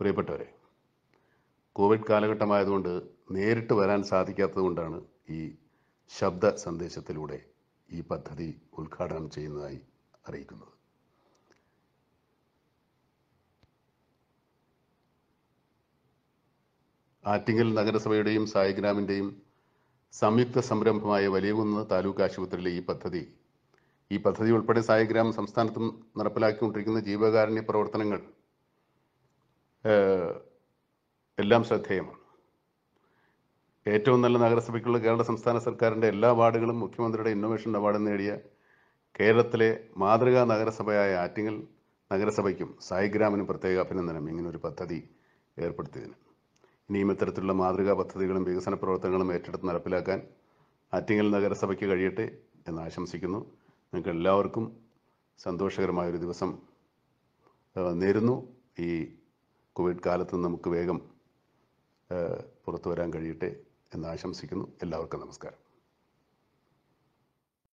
പ്രിയപ്പെട്ടവരെ കോവിഡ് കാലഘട്ടമായതുകൊണ്ട് നേരിട്ട് വരാൻ സാധിക്കാത്തതുകൊണ്ടാണ് ഈ ശബ്ദ സന്ദേശത്തിലൂടെ ഈ പദ്ധതി ഉദ്ഘാടനം ചെയ്യുന്നതായി അറിയിക്കുന്നത് ആറ്റിങ്ങൽ നഗരസഭയുടെയും സായിഗ്രാമിൻ്റെയും സംയുക്ത സംരംഭമായ വലിയകുന്ന് താലൂക്ക് ആശുപത്രിയിലെ ഈ പദ്ധതി ഈ പദ്ധതി ഉൾപ്പെടെ സായിഗ്രാം സംസ്ഥാനത്തും നടപ്പിലാക്കിക്കൊണ്ടിരിക്കുന്ന ജീവകാരുണ്യ പ്രവർത്തനങ്ങൾ എല്ലാം ശ്രദ്ധേയമാണ് ഏറ്റവും നല്ല നഗരസഭയ്ക്കുള്ള കേരള സംസ്ഥാന സർക്കാരിൻ്റെ എല്ലാ അവാർഡുകളും മുഖ്യമന്ത്രിയുടെ ഇന്നോവേഷൻ അവാർഡ് നേടിയ കേരളത്തിലെ മാതൃകാ നഗരസഭയായ ആറ്റിങ്ങൽ നഗരസഭയ്ക്കും സായിഗ്രാമിനും പ്രത്യേക അഭിനന്ദനം ഒരു പദ്ധതി ഏർപ്പെടുത്തിയതിന് ഇനിയും ഇത്തരത്തിലുള്ള മാതൃകാ പദ്ധതികളും വികസന പ്രവർത്തനങ്ങളും ഏറ്റെടുത്ത് നടപ്പിലാക്കാൻ ആറ്റിങ്ങൽ നഗരസഭയ്ക്ക് കഴിയട്ടെ എന്ന് ആശംസിക്കുന്നു നിങ്ങൾക്ക് എല്ലാവർക്കും സന്തോഷകരമായൊരു ദിവസം നേരുന്നു ഈ കോവിഡ് കാലത്ത് നമുക്ക് വേഗം പുറത്തു വരാൻ കഴിയട്ടെ എന്ന് ആശംസിക്കുന്നു എല്ലാവർക്കും നമസ്കാരം